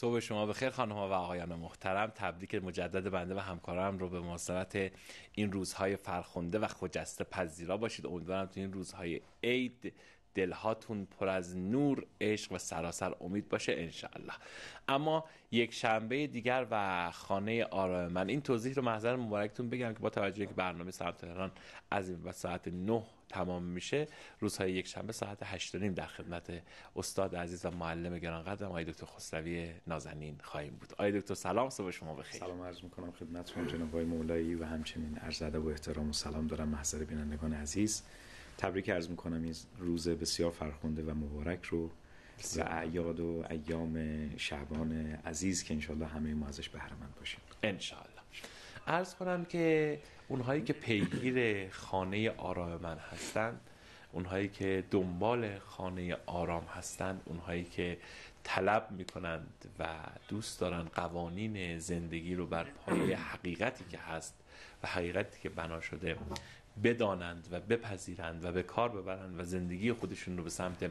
صبح شما بخیر خانم و آقایان محترم تبریک مجدد بنده و همکارم رو به مناسبت این روزهای فرخنده و خجسته پذیرا باشید امیدوارم تو این روزهای عید دلهاتون پر از نور عشق و سراسر امید باشه انشاءالله اما یک شنبه دیگر و خانه آرام من این توضیح رو محضر مبارکتون بگم که با توجه که برنامه سمت تهران از این ساعت نه تمام میشه روزهای یک شنبه ساعت 8 نیم در خدمت استاد عزیز و معلم گرانقدرم آقای دکتر خسروی نازنین خواهیم بود آقای دکتر سلام صبح شما بخیر سلام عرض میکنم خدمت شما جناب مولایی و همچنین عرض ادب و احترام و سلام دارم محضر بینندگان عزیز تبریک عرض میکنم این روز بسیار فرخنده و مبارک رو و اعیاد و ایام شعبان عزیز که انشالله همه ما ازش بهرمند باشیم انشالله عرض کنم که اونهایی که پیگیر خانه آرام من هستند اونهایی که دنبال خانه آرام هستند اونهایی که طلب میکنند و دوست دارن قوانین زندگی رو بر پایه حقیقتی که هست و حقیقتی که بنا شده بدانند و بپذیرند و به کار ببرند و زندگی خودشون رو به سمت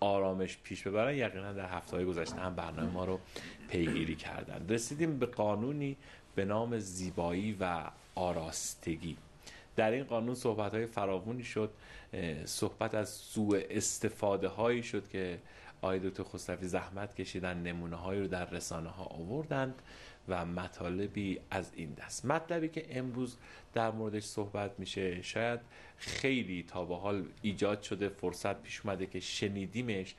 آرامش پیش ببرن یقینا در هفته های گذشته هم برنامه ما رو پیگیری کردند رسیدیم به قانونی به نام زیبایی و آراستگی در این قانون صحبت های فراوانی شد صحبت از سوء استفاده هایی شد که آقای دکتر خسروی زحمت کشیدن نمونه هایی رو در رسانه ها آوردند و مطالبی از این دست مطلبی که امروز در موردش صحبت میشه شاید خیلی تا به حال ایجاد شده فرصت پیش اومده که شنیدیمش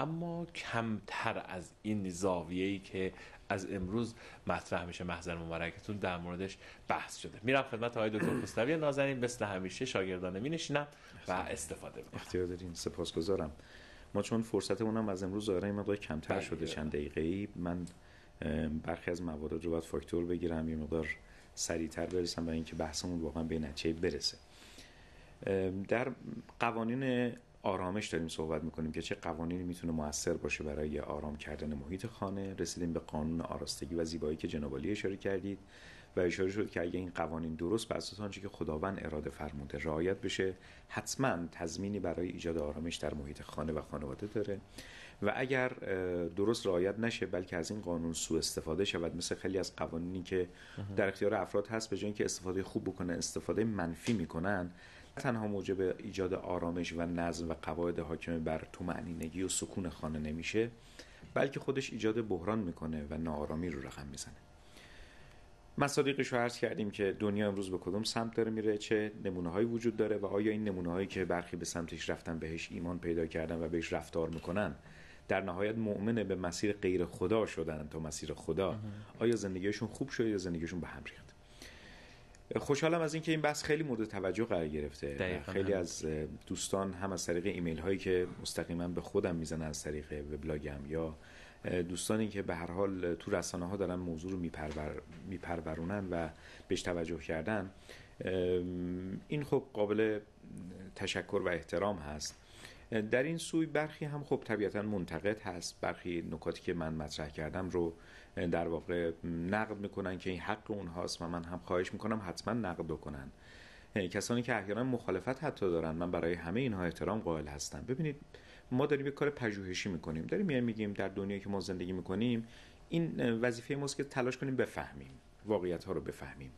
اما کمتر از این زاویه‌ای که از امروز مطرح میشه محضر مبارکتون در موردش بحث شده میرم خدمت آقای دکتر خسروی نازنین مثل همیشه شاگردانه می نشینم و استفاده میکنم اختیار دارین سپاسگزارم ما چون فرصتمون هم از امروز ظاهرا این مقدار کمتر بله. شده چند دقیقه من برخی از موارد رو باید فاکتور بگیرم یه مقدار سریعتر برسم و اینکه بحثمون واقعا به نتیجه برسه در قوانین آرامش داریم صحبت میکنیم که چه قوانینی میتونه موثر باشه برای آرام کردن محیط خانه رسیدیم به قانون آراستگی و زیبایی که جنابالی اشاره کردید و اشاره شد که اگه این قوانین درست بر اساس آنچه که خداوند اراده فرموده رعایت بشه حتما تضمینی برای ایجاد آرامش در محیط خانه و خانواده داره و اگر درست رعایت نشه بلکه از این قانون سوء استفاده شود مثل خیلی از قوانینی که در اختیار افراد هست به جای اینکه استفاده خوب بکنه استفاده منفی میکنن تنها موجب ایجاد آرامش و نظم و قواعد حاکم بر نگی و سکون خانه نمیشه بلکه خودش ایجاد بحران میکنه و ناآرامی رو رقم میزنه مصادیقش رو عرض کردیم که دنیا امروز به کدوم سمت داره میره چه نمونه هایی وجود داره و آیا این نمونه هایی که برخی به سمتش رفتن بهش ایمان پیدا کردن و بهش رفتار میکنن در نهایت مؤمن به مسیر غیر خدا شدن تا مسیر خدا آیا زندگیشون خوب شد یا زندگیشون به هم ریخت خوشحالم از اینکه این بحث خیلی مورد توجه قرار گرفته خیلی از دوستان هم از طریق ایمیل هایی که مستقیما به خودم میزنن از طریق وبلاگم یا دوستانی که به هر حال تو رسانه ها دارن موضوع رو میپرور... میپرورونن و بهش توجه کردن این خب قابل تشکر و احترام هست در این سوی برخی هم خب طبیعتا منتقد هست برخی نکاتی که من مطرح کردم رو در واقع نقد میکنن که این حق اونهاست و من هم خواهش میکنم حتما نقد بکنن کسانی که احیانا مخالفت حتی دارن من برای همه اینها احترام قائل هستم ببینید ما داریم یک کار پژوهشی میکنیم داریم میایم میگیم در دنیایی که ما زندگی میکنیم این وظیفه ماست که تلاش کنیم بفهمیم واقعیت ها رو بفهمیم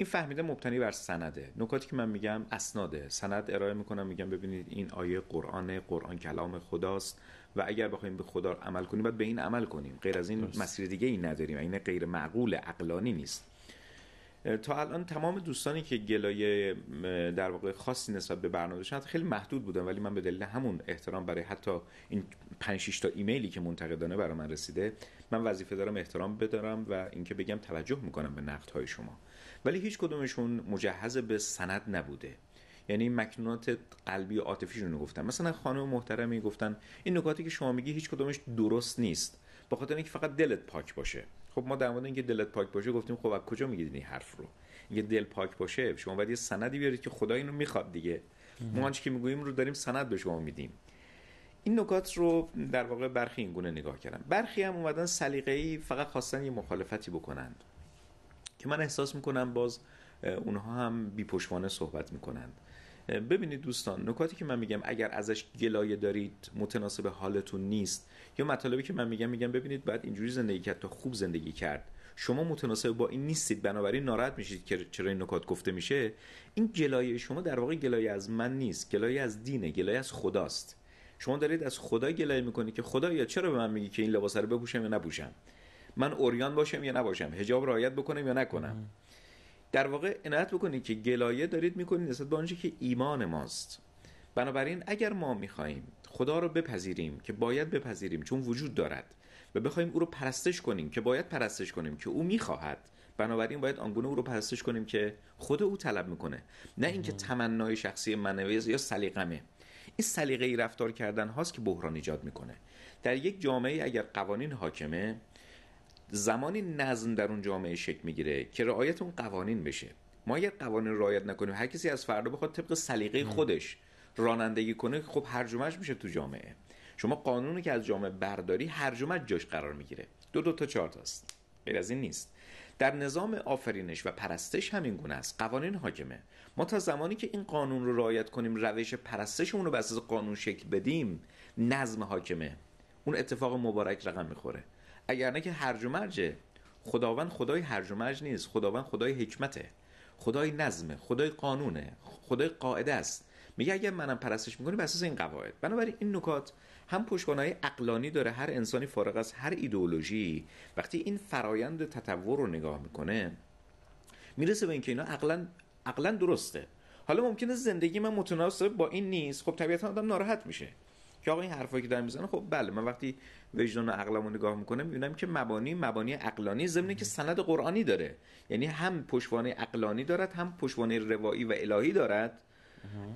این فهمیده مبتنی بر سنده نکاتی که من میگم اسناده سند ارائه میکنم میگم ببینید این آیه قرآن قرآن کلام خداست و اگر بخوایم به خدا عمل کنیم باید به این عمل کنیم غیر از این درست. مسیر دیگه ای نداریم این غیر معقول عقلانی نیست تا الان تمام دوستانی که گلایه در واقع خاصی نسبت به برنامه داشتن خیلی محدود بودن ولی من به دلیل همون احترام برای حتی این 5 تا ایمیلی که منتقدانه برای من رسیده من وظیفه دارم احترام بدارم و اینکه بگم توجه میکنم به های شما ولی هیچ کدومشون مجهز به سند نبوده یعنی مکنونات قلبی و عاطفیشون رو گفتن مثلا خانم محترمی گفتن این نکاتی که شما میگی هیچ کدومش درست نیست به خاطر اینکه فقط دلت پاک باشه خب ما در مورد اینکه دلت پاک باشه گفتیم خب از کجا میگیرید این حرف رو یه دل پاک باشه شما باید یه سندی بیارید که خدا اینو میخواد دیگه ما آنچه که میگوییم رو داریم سند به شما میدیم این نکات رو در واقع برخی این گونه نگاه کردم برخی هم اومدن سلیقه‌ای فقط خواستن یه مخالفتی بکنند که من احساس میکنم باز اونها هم بی صحبت میکنند ببینید دوستان نکاتی که من میگم اگر ازش گلایه دارید متناسب حالتون نیست یا مطالبی که من میگم میگم ببینید بعد اینجوری زندگی کرد تا خوب زندگی کرد شما متناسب با این نیستید بنابراین ناراحت میشید که چرا این نکات گفته میشه این گلایه شما در واقع گلایه از من نیست گلایه از دینه گلایه از خداست شما دارید از خدا گلایه میکنید که خدا یا چرا به من میگی که این لباس رو بپوشم یا نپوشم من اوریان باشم یا نباشم حجاب رعایت بکنم یا نکنم در واقع عنایت بکنید که گلایه دارید میکنید نسبت به آنچه که ایمان ماست بنابراین اگر ما میخواهیم خدا رو بپذیریم که باید بپذیریم چون وجود دارد و بخوایم او رو پرستش کنیم که باید پرستش کنیم که او میخواهد بنابراین باید آنگونه او رو پرستش کنیم که خود او طلب میکنه نه اینکه تمنای شخصی منویز یا سلیقمه این سلیقه رفتار کردن هاست که بحران ایجاد میکنه در یک جامعه اگر قوانین حاکمه زمانی نظم در اون جامعه شکل میگیره که رعایت اون قوانین بشه ما اگر قوانین رعایت نکنیم هر کسی از فردا بخواد طبق سلیقه خودش رانندگی کنه که خب هرجمش میشه تو جامعه شما قانونی که از جامعه برداری هرجمش جاش قرار میگیره دو دو تا چهار تاست غیر از این نیست در نظام آفرینش و پرستش همین گونه است قوانین حاکمه ما تا زمانی که این قانون رو رعایت کنیم روش پرستش اون رو بر اساس قانون شکل بدیم نظم حاکمه اون اتفاق مبارک رقم میخوره اگر نه که هرج و مرجه خداوند خدای هرج و مرج نیست خداوند خدای حکمته خدای نظمه خدای قانونه خدای قاعده است میگه اگر منم پرستش میکنی بر اساس این قواعد بنابراین این نکات هم پشتوانه اقلانی داره هر انسانی فارغ از هر ایدئولوژی وقتی این فرایند تطور رو نگاه میکنه میرسه به اینکه اینا عقلا عقلا درسته حالا ممکنه زندگی من متناسب با این نیست خب طبیعتا آدم ناراحت میشه که آقا این حرفایی که داره میزنه خب بله من وقتی وجدان و عقلمو نگاه میکنم میبینم که مبانی مبانی عقلانی زمینه که سند قرآنی داره یعنی هم پشوانه عقلانی دارد هم پشوانه روایی و الهی دارد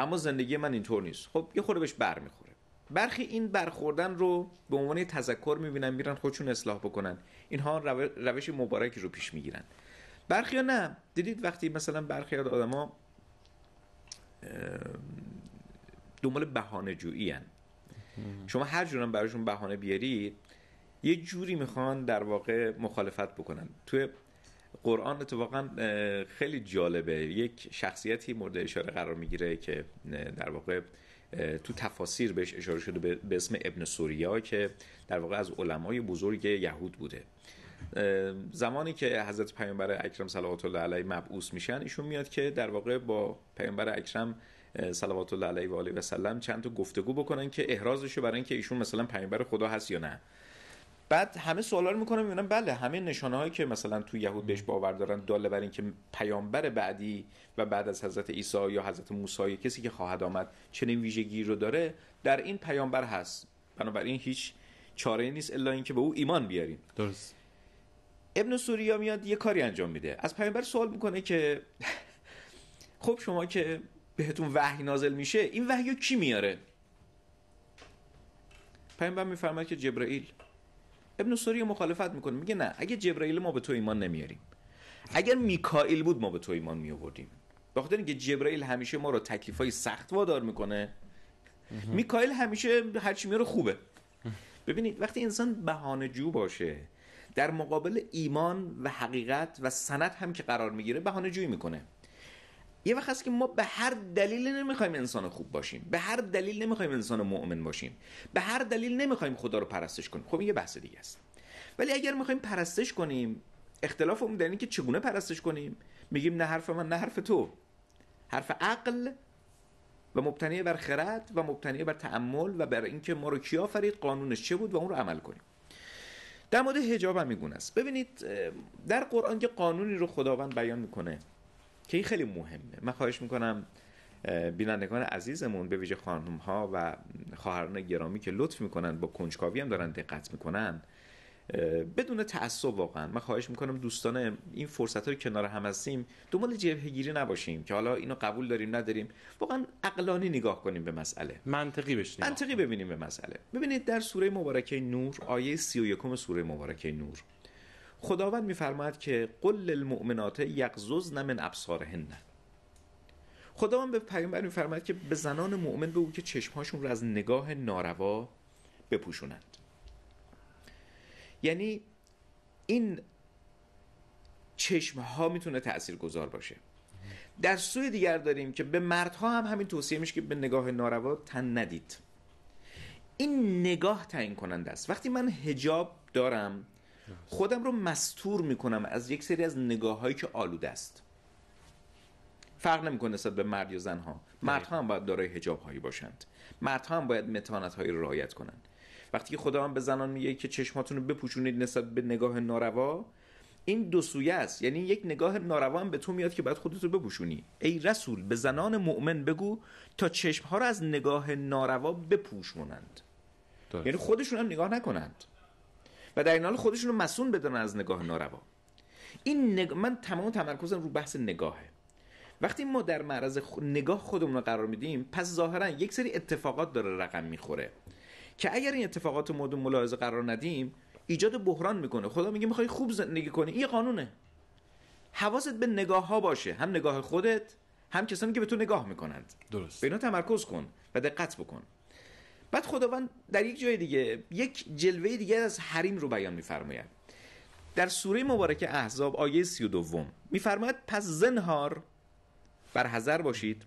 اما زندگی من اینطور نیست خب یه خورده بهش بر میخوره برخی این برخوردن رو به عنوان تذکر میبینن میرن خودشون اصلاح بکنن اینها روش مبارکی رو پیش میگیرن برخی نه دیدید وقتی مثلا برخی آدما دنبال بهانه جویی شما هر جورم براشون بهانه بیارید یه جوری میخوان در واقع مخالفت بکنن توی قرآن واقعا خیلی جالبه یک شخصیتی مورد اشاره قرار میگیره که در واقع تو تفاسیر بهش اشاره شده به اسم ابن سوریا که در واقع از علمای بزرگ یهود بوده زمانی که حضرت پیامبر اکرم صلوات الله علیه مبعوث میشن ایشون میاد که در واقع با پیامبر اکرم صلوات الله علیه و آله و سلم چند تا گفتگو بکنن که احرازشو برای اینکه ایشون مثلا پیامبر خدا هست یا نه بعد همه سوالا رو میکنم میبینم بله همه نشانه هایی که مثلا تو یهود بهش باور دارن داله بر اینکه پیامبر بعدی و بعد از حضرت عیسی یا حضرت موسی کسی که خواهد آمد چنین ویژگی رو داره در این پیامبر هست بنابراین هیچ چاره نیست الا اینکه به او ایمان بیاریم درست ابن سوریا میاد یه کاری انجام میده از پیامبر سوال میکنه که خب شما که بهتون وحی نازل میشه این وحی رو کی میاره پیامبر میفرماید که جبرائیل ابن سوری مخالفت میکنه میگه نه اگه جبرائیل ما به تو ایمان نمیاریم اگر میکائیل بود ما به تو ایمان میآوردیم با خاطر اینکه جبرائیل همیشه ما رو های سخت وادار میکنه میکائیل همیشه هرچی میاره خوبه ببینید وقتی انسان بهانه جو باشه در مقابل ایمان و حقیقت و سنت هم که قرار میگیره بهانه جویی میکنه یه وقت هست که ما به هر دلیل نمیخوایم انسان خوب باشیم به هر دلیل نمیخوایم انسان مؤمن باشیم به هر دلیل نمیخوایم خدا رو پرستش کنیم خب این یه بحث دیگه است ولی اگر میخوایم پرستش کنیم اختلاف اون در که چگونه پرستش کنیم میگیم نه حرف من نه حرف تو حرف عقل و مبتنی بر خرد و مبتنی بر تعمل و بر اینکه ما رو کیا فرید قانونش چه بود و اون رو عمل کنیم در مورد حجاب هم میگونه است ببینید در قرآن که قانونی رو خداوند بیان میکنه که این خیلی مهمه من خواهش میکنم بینندگان عزیزمون به ویژه خانم ها و خواهران گرامی که لطف میکنن با کنجکاوی هم دارن دقت میکنن بدون تعصب واقعا من خواهش میکنم دوستان این فرصت های کنار هم هستیم دنبال جبهه گیری نباشیم که حالا اینو قبول داریم نداریم واقعا عقلانی نگاه کنیم به مسئله منطقی بشنیم منطقی ببینیم به مسئله ببینید در سوره مبارکه نور آیه 31 سوره مبارکه نور خداوند میفرماید که قل المؤمنات یغضضن من ابصارهن خداوند به پیامبر میفرماید که به زنان مؤمن بگو که چشمهاشون رو از نگاه ناروا بپوشونند یعنی این چشم ها میتونه تأثیر گذار باشه در سوی دیگر داریم که به مردها هم همین توصیه میشه که به نگاه ناروا تن ندید این نگاه تعیین کننده است وقتی من هجاب دارم خودم رو مستور میکنم از یک سری از نگاه هایی که آلوده است فرق نمیکنه نسبت به مرد یا زن ها مرد ها هم باید دارای حجاب هایی باشند مرد ها هم باید متانت هایی رعایت کنند وقتی که خدا هم به زنان میگه که چشماتون رو بپوشونید نسبت به نگاه ناروا این دو سویه است یعنی یک نگاه ناروا هم به تو میاد که باید خودت رو بپوشونی ای رسول به زنان مؤمن بگو تا چشم ها رو از نگاه ناروا بپوشونند یعنی خودشون هم نگاه نکنند و در این حال خودشون رو مسون بدونن از نگاه ناروا این نگ... من تمام تمرکزم رو بحث نگاهه وقتی ما در معرض نگاه خودمون رو قرار میدیم پس ظاهرا یک سری اتفاقات داره رقم میخوره که اگر این اتفاقات رو مورد ملاحظه قرار ندیم ایجاد بحران میکنه خدا میگه میخوای خوب زندگی کنی این قانونه حواست به نگاه ها باشه هم نگاه خودت هم کسانی که به تو نگاه میکنند درست به اینا تمرکز کن و دقت بکن بعد خداوند در یک جای دیگه یک جلوه دیگر از حریم رو بیان میفرماید در سوره مبارک احزاب آیه 32 میفرماید پس زنهار بر حذر باشید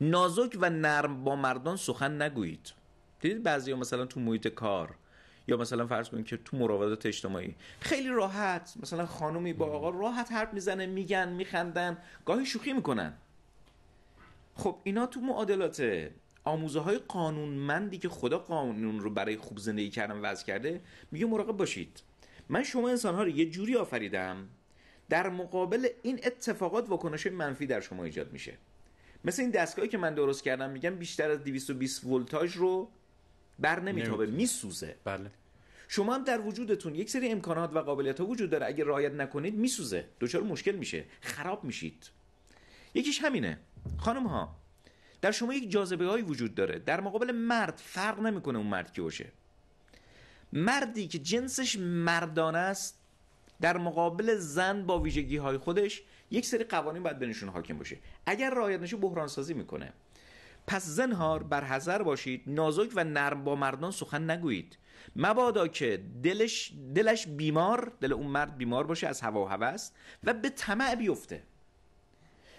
نازک و نرم با مردان سخن نگویید دیدید بعضی ها مثلا تو محیط کار یا مثلا فرض کنید که تو مراودات اجتماعی خیلی راحت مثلا خانمی با آقا راحت حرف میزنه میگن میخندن گاهی شوخی میکنن خب اینا تو معادلات آموزه های قانونمندی که خدا قانون رو برای خوب زندگی کردن وضع کرده میگه مراقب باشید من شما انسان ها رو یه جوری آفریدم در مقابل این اتفاقات واکنش منفی در شما ایجاد میشه مثل این دستگاهی که من درست کردم میگم بیشتر از 220 ولتاژ رو بر نمیتابه میسوزه بله شما هم در وجودتون یک سری امکانات و قابلیت ها وجود داره اگه رعایت نکنید میسوزه دچار مشکل میشه خراب میشید یکیش همینه خانم ها در شما یک جاذبه هایی وجود داره در مقابل مرد فرق نمیکنه اون مرد کی باشه مردی که جنسش مردانه است در مقابل زن با ویژگی های خودش یک سری قوانین باید نشون حاکم باشه اگر رعایت نشه بحران سازی میکنه پس زنهار بر حذر باشید نازک و نرم با مردان سخن نگویید مبادا که دلش دلش بیمار دل اون مرد بیمار باشه از هوا و هوس و به طمع بیفته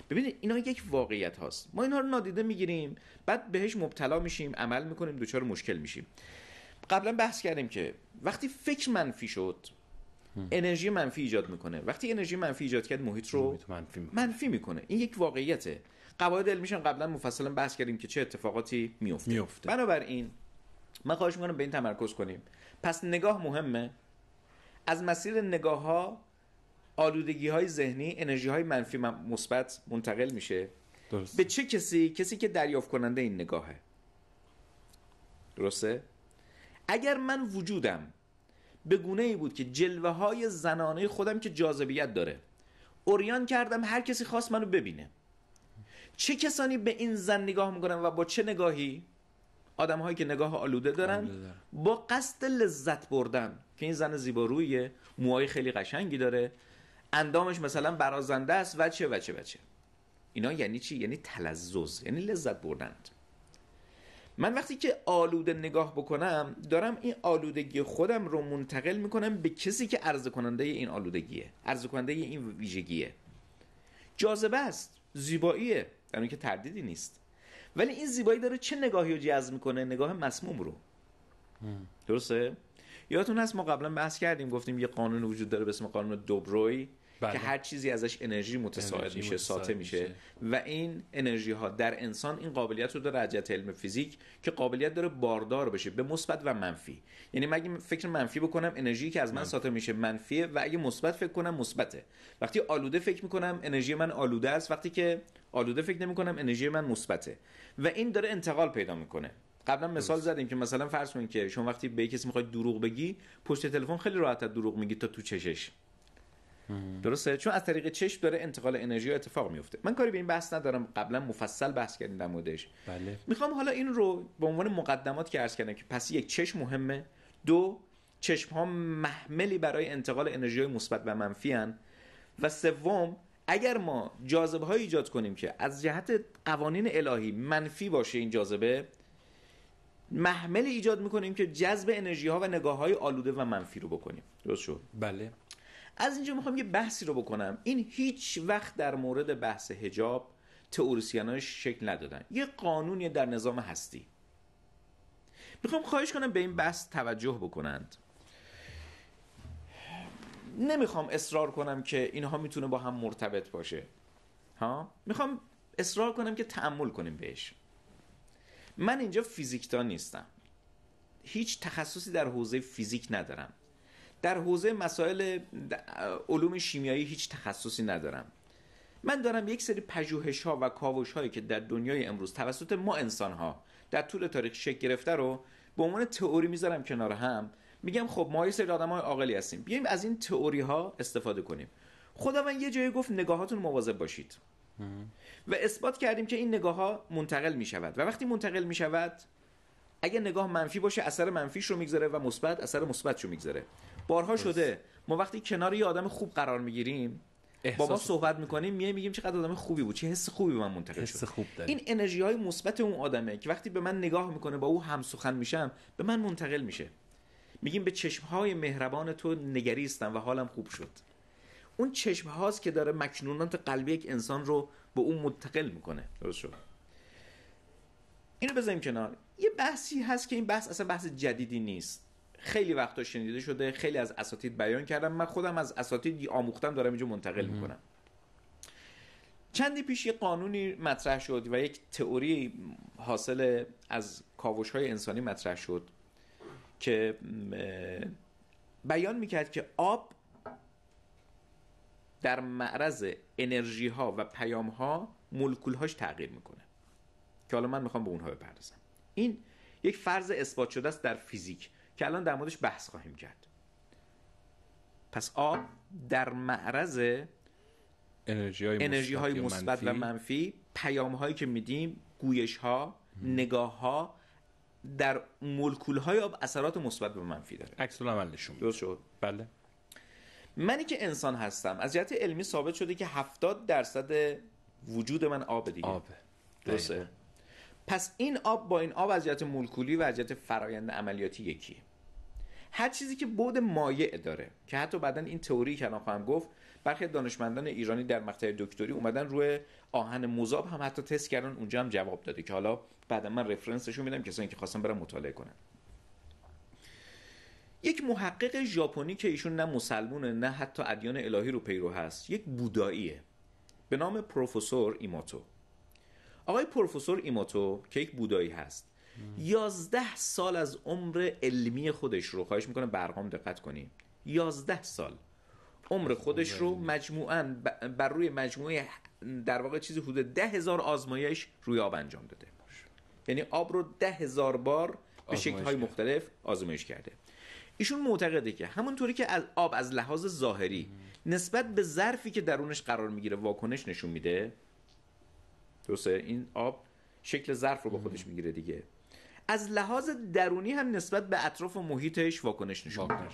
ببینید اینا یک واقعیت هاست ما اینها رو نادیده میگیریم بعد بهش مبتلا میشیم عمل میکنیم دچار مشکل میشیم قبلا بحث کردیم که وقتی فکر منفی شد انرژی منفی ایجاد میکنه وقتی انرژی منفی ایجاد کرد محیط رو منفی میکنه, میکنه. این یک واقعیته قواعد میشن قبلا مفصلا بحث کردیم که چه اتفاقاتی میفته, میفته. بنابراین من خواهش میکنم به این تمرکز کنیم پس نگاه مهمه از مسیر نگاه ها آلودگی های ذهنی انرژی های منفی مثبت منتقل میشه به چه کسی کسی که دریافت کننده این نگاهه درسته اگر من وجودم به گونه ای بود که جلوه های زنانه خودم که جاذبیت داره اوریان کردم هر کسی خواست منو ببینه چه کسانی به این زن نگاه میکنن و با چه نگاهی آدم هایی که نگاه آلوده دارن با قصد لذت بردن که این زن زیبارویه موهای خیلی قشنگی داره اندامش مثلا برازنده است و چه و چه و چه اینا یعنی چی یعنی تلزز یعنی لذت بردند من وقتی که آلوده نگاه بکنم دارم این آلودگی خودم رو منتقل میکنم به کسی که عرض کننده این آلودگیه عرض کننده این ویژگیه جاذبه است زیباییه در که تردیدی نیست ولی این زیبایی داره چه نگاهی رو جذب میکنه نگاه مسموم رو درسته یادتون هست ما قبلا بحث کردیم گفتیم یه قانون وجود داره به اسم قانون دوبروی بله. که هر چیزی ازش انرژی متساعد میشه ساطع میشه و این انرژی ها در انسان این قابلیت رو داره رجعت علم فیزیک که قابلیت داره باردار بشه به مثبت و منفی یعنی مگه فکر منفی بکنم انرژی که از من ساطع میشه منفیه و اگه مثبت فکر کنم مثبته وقتی آلوده فکر میکنم انرژی من آلوده است وقتی که آلوده فکر نمیکنم انرژی من مثبته و این داره انتقال پیدا میکنه قبلا مثال زدیم که مثلا فرض کنید که شما وقتی به کسی میخواید دروغ بگی پشت تلفن خیلی راحت دروغ میگی تا تو چشش درسته چون از طریق چشم داره انتقال انرژی اتفاق میفته من کاری به این بحث ندارم قبلا مفصل بحث کردیم در موردش بله. میخوام حالا این رو به عنوان مقدمات که عرض کردم که پس یک چشم مهمه دو چشم ها محملی برای انتقال انرژی مثبت و منفی و سوم اگر ما جاذبه ایجاد کنیم که از جهت قوانین الهی منفی باشه این جاذبه محمل ایجاد میکنیم که جذب انرژی ها و نگاه های آلوده و منفی رو بکنیم درست شد بله از اینجا میخوام یه بحثی رو بکنم این هیچ وقت در مورد بحث هجاب تئوریسین شکل ندادن یه قانونی در نظام هستی میخوام خواهش کنم به این بحث توجه بکنند نمیخوام اصرار کنم که اینها میتونه با هم مرتبط باشه ها میخوام اصرار کنم که تعمل کنیم بهش من اینجا فیزیکدان نیستم هیچ تخصصی در حوزه فیزیک ندارم در حوزه مسائل علوم شیمیایی هیچ تخصصی ندارم من دارم یک سری پژوهش ها و کاوش هایی که در دنیای امروز توسط ما انسان ها در طول تاریخ شکل گرفته رو به عنوان تئوری میذارم کنار هم میگم خب ما یه سری های عاقلی هستیم بیایم از این تئوری ها استفاده کنیم من یه جایی گفت نگاهاتون مواظب باشید و اثبات کردیم که این نگاه ها منتقل می شود و وقتی منتقل می شود اگه نگاه منفی باشه اثر منفیش رو میگذاره و مثبت اثر مثبتش رو میگذاره بارها شده ما وقتی کنار یه آدم خوب قرار میگیریم با ما صحبت میکنیم میای میگیم چقدر آدم خوبی بود چه حس خوبی به من منتقل شد خوب این انرژی های مثبت اون آدمه که وقتی به من نگاه میکنه با او هم سخن میشم به من منتقل میشه میگیم به چشم های مهربان تو نگریستم و حالم خوب شد اون چشم هاست که داره مکنونات قلبی یک انسان رو به اون متقل میکنه درست شد اینو بذاریم کنار یه بحثی هست که این بحث اصلا بحث جدیدی نیست خیلی وقتا شنیده شده خیلی از اساتید بیان کردم من خودم از اساتید آموختم دارم اینجا منتقل میکنم چندی پیش یه قانونی مطرح شد و یک تئوری حاصل از کاوش های انسانی مطرح شد که بیان میکرد که آب در معرض انرژی ها و پیام ها مولکول هاش تغییر میکنه که حالا من میخوام به اونها بپردازم این یک فرض اثبات شده است در فیزیک که الان در موردش بحث خواهیم کرد پس آب در معرض انرژی های, مثبت, و, منفی. و پیام هایی که میدیم گویش ها نگاه ها در مولکول های آب اثرات مثبت و منفی داره عکس العمل نشون درست شد بله منی که انسان هستم از جهت علمی ثابت شده که 70 درصد وجود من آب دیگه آب درسته پس این آب با این آب از جهت مولکولی و از جهت فرایند عملیاتی یکیه هر چیزی که بعد مایع داره که حتی بعدا این تئوری که الان خواهم گفت برخی دانشمندان ایرانی در مقطع دکتری اومدن روی آهن مذاب هم حتی تست کردن اونجا هم جواب داده که حالا بعدا من رفرنسشون میدم کسانی که خواستم برم مطالعه کنن یک محقق ژاپنی که ایشون نه مسلمونه نه حتی ادیان الهی رو پیرو هست یک بوداییه به نام پروفسور ایماتو آقای پروفسور ایماتو که یک بودایی هست یازده سال از عمر علمی خودش رو خواهش میکنه برقام دقت کنی یازده سال عمر خودش رو بله. مجموعا بر روی مجموعه در واقع چیزی حدود ده هزار آزمایش روی آب انجام داده یعنی آب رو ده هزار بار به شکل های مختلف آزمایش کرده ایشون معتقده که همونطوری که آب از لحاظ ظاهری نسبت به ظرفی که درونش قرار میگیره واکنش نشون میده درسته این آب شکل ظرف رو با خودش میگیره دیگه از لحاظ درونی هم نسبت به اطراف و محیطش واکنش نشون میده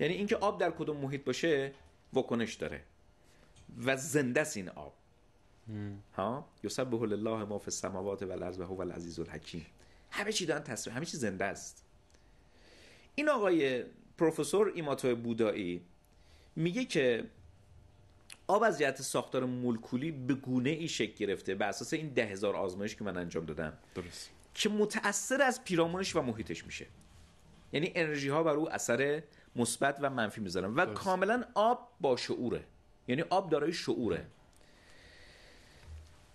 یعنی اینکه آب در کدوم محیط باشه واکنش داره و زنده است این آب ها یسبح الله ما فی السماوات و الارض و هو العزیز الحکیم همه چی دارن تصویر همه چی زنده است این آقای پروفسور ایماتو بودایی میگه که آب از جهت ساختار مولکولی به گونه ای شکل گرفته به اساس این ده هزار آزمایش که من انجام دادم درست که متأثر از پیرامونش و محیطش میشه یعنی انرژی ها بر او اثر مثبت و منفی میذارن و کاملا آب با شعوره یعنی آب دارای شعوره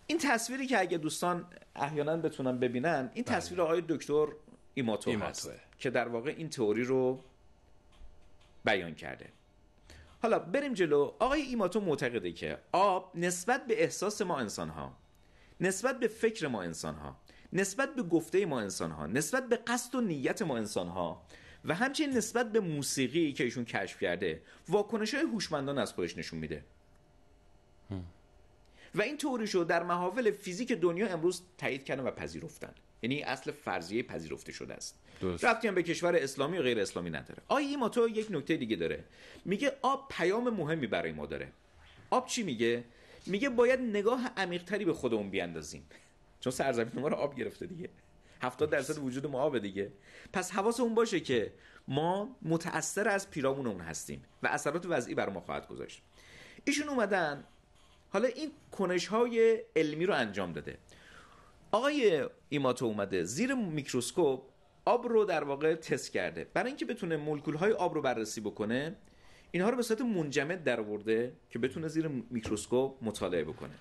این تصویری که اگه دوستان احیانا بتونن ببینن این بله. تصویر آقای دکتر ایماتو, هست که در واقع این تئوری رو بیان کرده حالا بریم جلو آقای ایماتو معتقده که آب نسبت به احساس ما انسان ها نسبت به فکر ما انسان ها نسبت به گفته ما انسان ها نسبت به قصد و نیت ما انسان ها و همچنین نسبت به موسیقی که ایشون کشف کرده واکنش های هوشمندان از خودش نشون میده و این تئوریشو در محافل فیزیک دنیا امروز تایید کردن و پذیرفتن یعنی اصل فرضیه پذیرفته شده است رفتی هم به کشور اسلامی و غیر اسلامی نداره ما تو یک نکته دیگه داره میگه آب پیام مهمی برای ما داره آب چی میگه میگه باید نگاه عمیقتری به خودمون بیاندازیم چون سرزمین ما رو آب گرفته دیگه 70 درصد وجود ما آب دیگه پس اون باشه که ما متأثر از پیرامون اون هستیم و اثرات وضعی بر ما خواهد گذاشت ایشون اومدن حالا این کنش های علمی رو انجام داده آقای ایماتو اومده زیر میکروسکوپ آب رو در واقع تست کرده برای اینکه بتونه مولکول های آب رو بررسی بکنه اینها رو به صورت منجمد آورده که بتونه زیر میکروسکوپ مطالعه بکنه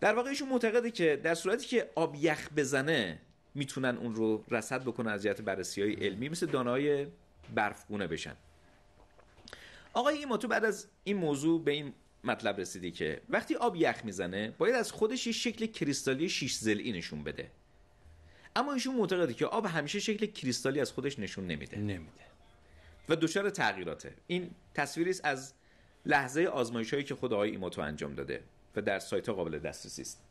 در واقع ایشون معتقده که در صورتی که آب یخ بزنه میتونن اون رو رصد بکنن از جهت بررسی های علمی مثل دانه های برفگونه بشن آقای ایماتو بعد از این موضوع به این مطلب رسیدی که وقتی آب یخ میزنه باید از خودش یه شکل کریستالی 6 زلی نشون بده اما ایشون معتقده که آب همیشه شکل کریستالی از خودش نشون نمیده نمیده و دچار تغییراته این تصویری از لحظه آزمایش هایی که خود ایموتو انجام داده و در سایت ها قابل دسترسی است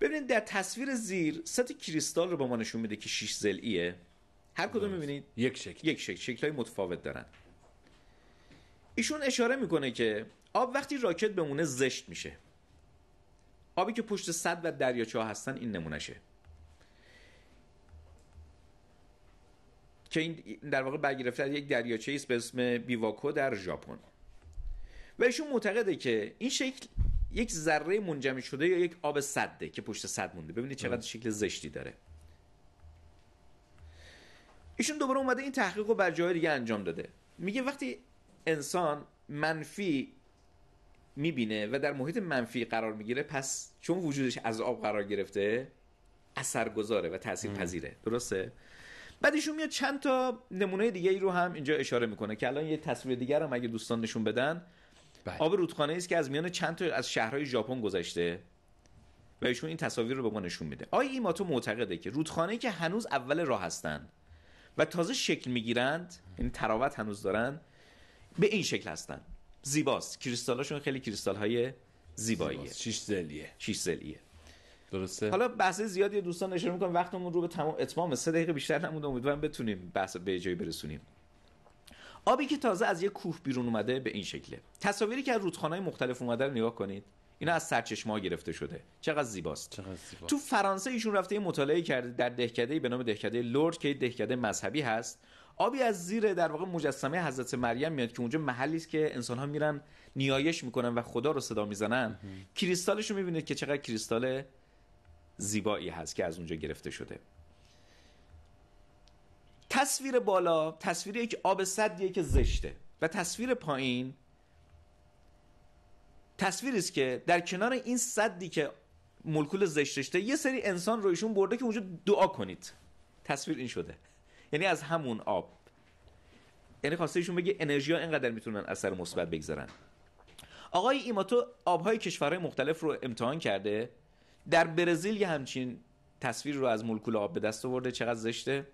ببینید در تصویر زیر ست کریستال رو به ما نشون میده که 6 زلیه. هر کدوم میبینید یک شکل یک شکل متفاوت دارن ایشون اشاره میکنه که آب وقتی راکت بمونه زشت میشه آبی که پشت صد و دریاچه ها هستن این نمونهشه که این در واقع برگرفته از یک دریاچه است به اسم بیواکو در ژاپن و ایشون معتقده که این شکل یک ذره منجمع شده یا یک آب صده که پشت صد مونده ببینید چقدر شکل زشتی داره ایشون دوباره اومده این تحقیق رو بر جای دیگه انجام داده میگه وقتی انسان منفی میبینه و در محیط منفی قرار میگیره پس چون وجودش از آب قرار گرفته اثرگذاره و تأثیر پذیره درسته بعد ایشون میاد چند تا نمونه دیگه ای رو هم اینجا اشاره میکنه که الان یه تصویر دیگر هم اگه دوستان نشون بدن بله. آب رودخانه است که از میان چند تا از شهرهای ژاپن گذشته و ایشون این تصاویر رو به ما نشون میده آیا ایماتو معتقده که رودخانه که هنوز اول راه هستند و تازه شکل میگیرند این یعنی تراوت هنوز دارن به این شکل هستند زیباست کریستالاشون خیلی کریستال های زیباییه 6 زلیه 6 زلیه درسته حالا بحث زیادی دوستان اشاره میکنم وقتمون رو به تمام اتمام سه دقیقه بیشتر نمونده امیدوارم بتونیم بحث به جایی برسونیم آبی که تازه از یه کوه بیرون اومده به این شکله تصاویری که از رودخانه‌های مختلف اومده رو نگاه کنید اینا از سرچشما گرفته شده چقدر زیباست چقدر زیبا. تو فرانسه ایشون رفته مطالعه کرده در دهکده به نام دهکده لورد که دهکده مذهبی هست آبی از زیر در واقع مجسمه حضرت مریم میاد که اونجا محلی است که انسان ها میرن نیایش میکنن و خدا رو صدا میزنن کریستالش رو میبینید که چقدر کریستال زیبایی هست که از اونجا گرفته شده تصویر بالا تصویر یک آب صدیه که زشته و تصویر پایین تصویری است که در کنار این صدی که ملکول زشتشته یه سری انسان رو ایشون برده که اونجا دعا کنید تصویر این شده یعنی از همون آب یعنی خواسته ایشون بگه انرژی ها اینقدر میتونن اثر مثبت بگذارن آقای ایماتو آبهای کشورهای مختلف رو امتحان کرده در برزیل یه همچین تصویر رو از مولکول آب به دست آورده چقدر زشته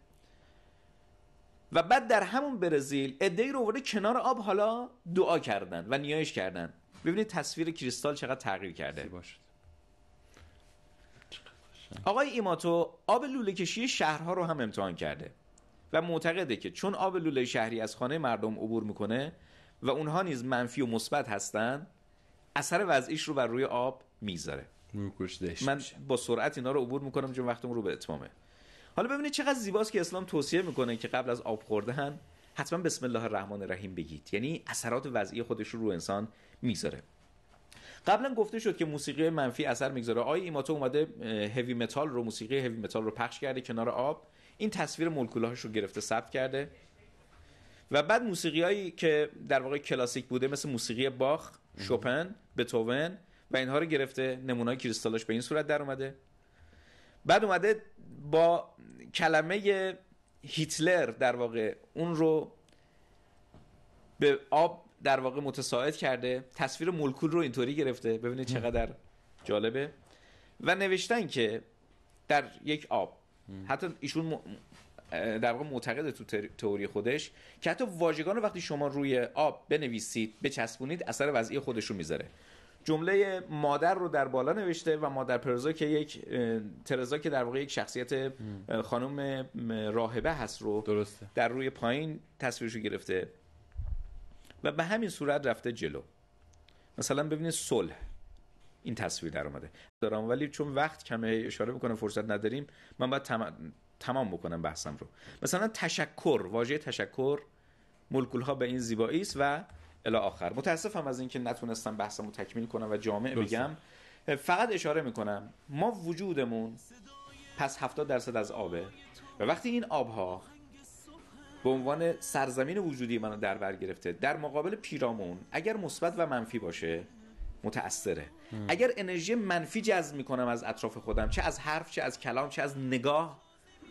و بعد در همون برزیل ادعی رو ورده کنار آب حالا دعا کردن و نیایش کردن ببینید تصویر کریستال چقدر تغییر کرده آقای ایماتو آب لوله کشی شهرها رو هم امتحان کرده و معتقده که چون آب لوله شهری از خانه مردم عبور میکنه و اونها نیز منفی و مثبت هستن اثر وضعیش رو بر روی آب میذاره من با سرعت اینا رو عبور میکنم چون وقتمون رو به اتمامه حالا ببینید چقدر زیباست که اسلام توصیه میکنه که قبل از آب خوردن حتما بسم الله الرحمن الرحیم بگید یعنی اثرات وضعی خودش رو رو انسان میذاره قبلا گفته شد که موسیقی منفی اثر میگذاره آی ایماتو اومده هوی متال رو موسیقی هوی متال رو پخش کرده کنار آب این تصویر ملکولهاش رو گرفته ثبت کرده و بعد موسیقی هایی که در واقع کلاسیک بوده مثل موسیقی باخ شوپن بتوون و اینها رو گرفته نمونای کریستالاش به این صورت در اومده بعد اومده با کلمه هیتلر در واقع اون رو به آب در واقع متساعد کرده تصویر مولکول رو اینطوری گرفته ببینید چقدر جالبه و نوشتن که در یک آب حتی ایشون در واقع معتقد تو تئوری خودش که حتی واژگان رو وقتی شما روی آب بنویسید بچسبونید اثر وضعی رو میذاره جمله مادر رو در بالا نوشته و مادر پرزا که یک ترزا که در واقع یک شخصیت خانم راهبه هست رو در روی پایین تصویرش رو گرفته و به همین صورت رفته جلو مثلا ببینید صلح این تصویر در اومده دارم ولی چون وقت کمه اشاره میکنم فرصت نداریم من باید تمام بکنم بحثم رو مثلا تشکر واژه تشکر ملکول ها به این زیبایی است و الا آخر متاسفم از اینکه نتونستم بحثم رو تکمیل کنم و جامع بگم فقط اشاره میکنم ما وجودمون پس 70 درصد از آبه و وقتی این آبها به عنوان سرزمین وجودی منو در بر گرفته در مقابل پیرامون اگر مثبت و منفی باشه متأثره اگر انرژی منفی جذب میکنم از اطراف خودم چه از حرف چه از کلام چه از نگاه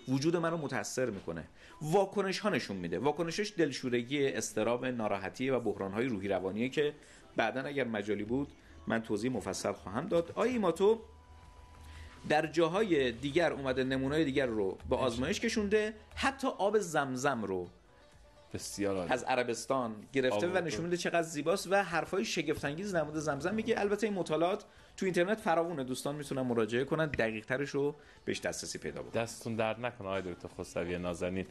وجود من رو متاثر میکنه واکنش ها نشون میده واکنشش دلشورگی استراب ناراحتی و بحران های روحی روانیه که بعدا اگر مجالی بود من توضیح مفصل خواهم داد ما تو در جاهای دیگر اومده نمونای دیگر رو به آزمایش کشونده حتی آب زمزم رو بسیار عالی. از عربستان گرفته و نشون میده چقدر زیباست و حرفای شگفت انگیز در زمزم میگه البته این مطالعات تو اینترنت فراونه دوستان میتونن مراجعه کنن دقیق ترش رو بهش دسترسی پیدا بکنن دستتون در نکنه آقای دکتر خسروی نازنین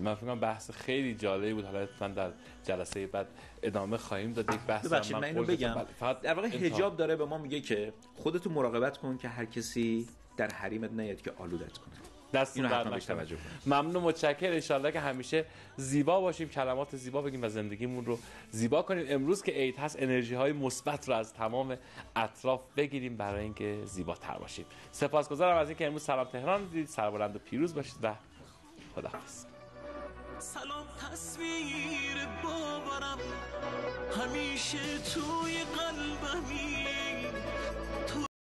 من فکر بحث خیلی جالبی بود حالا من در جلسه بعد ادامه خواهیم داد یک بحث ببخشید من اینو بگم بله، فقط در واقع حجاب داره به ما میگه که خودتو مراقبت کن که هر کسی در حریمت نیاد که آلودت کنه دست اینو حتما توجه ممنون متشکر انشالله که همیشه زیبا باشیم کلمات زیبا بگیم و زندگیمون رو زیبا کنیم امروز که عید هست انرژی های مثبت رو از تمام اطراف بگیریم برای اینکه تر باشیم سپاسگزارم از اینکه امروز سلام تهران دیدید سربلند و پیروز باشید و خداحافظ سلام تصویر همیشه توی